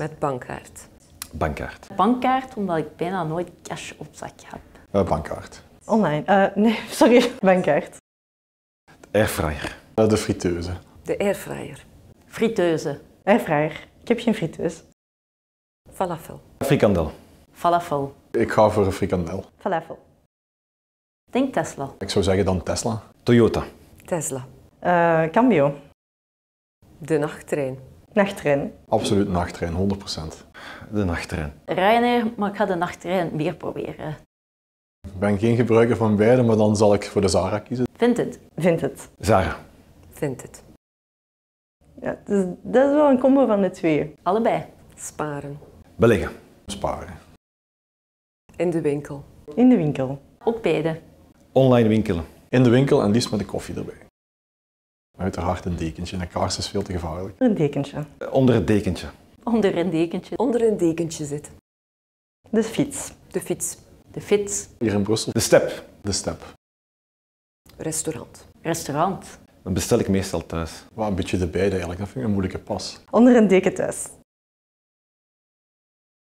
Met bankkaart. Bankkaart. Bankkaart, omdat ik bijna nooit cash op zak heb. Uh, bankkaart. Online. Eh, nee, sorry. Bankkaart. De airfryer. Eh, de friteuse. De airfryer. Friteuse. Airfryer. Ik heb geen friteus. Falafel. Frikandel. Falafel. Ik ga voor een frikandel. Falafel. Ik denk Tesla. Ik zou zeggen dan Tesla. Toyota. Tesla. Cambio. De nachttrein. Nachttrein. Absoluut nachttrein, 100%. De nachttrein. Ryanair, maar ik ga de nachttrein weer proberen. Ik ben geen gebruiker van beide, maar dan zal ik voor de Zara kiezen. Vindt het? Vindt het. Zara. Vindt het. Ja, dus dat is wel een combo van de twee. Allebei. Sparen. Beleggen. Sparen. In de winkel. In de winkel. Ook beide. Online winkelen. In de winkel en liefst met de koffie erbij. Uiteraard een dekentje. Een kaars is veel te gevaarlijk. Een dekentje. Onder het dekentje. Onder een dekentje. Onder een dekentje zitten. De fiets. De fiets. De fiets. Hier in Brussel. De step. De step. Restaurant. Restaurant. Dan bestel ik meestal thuis. Wat een beetje de beide eigenlijk. Dat vind ik een moeilijke pas. Onder een deken thuis.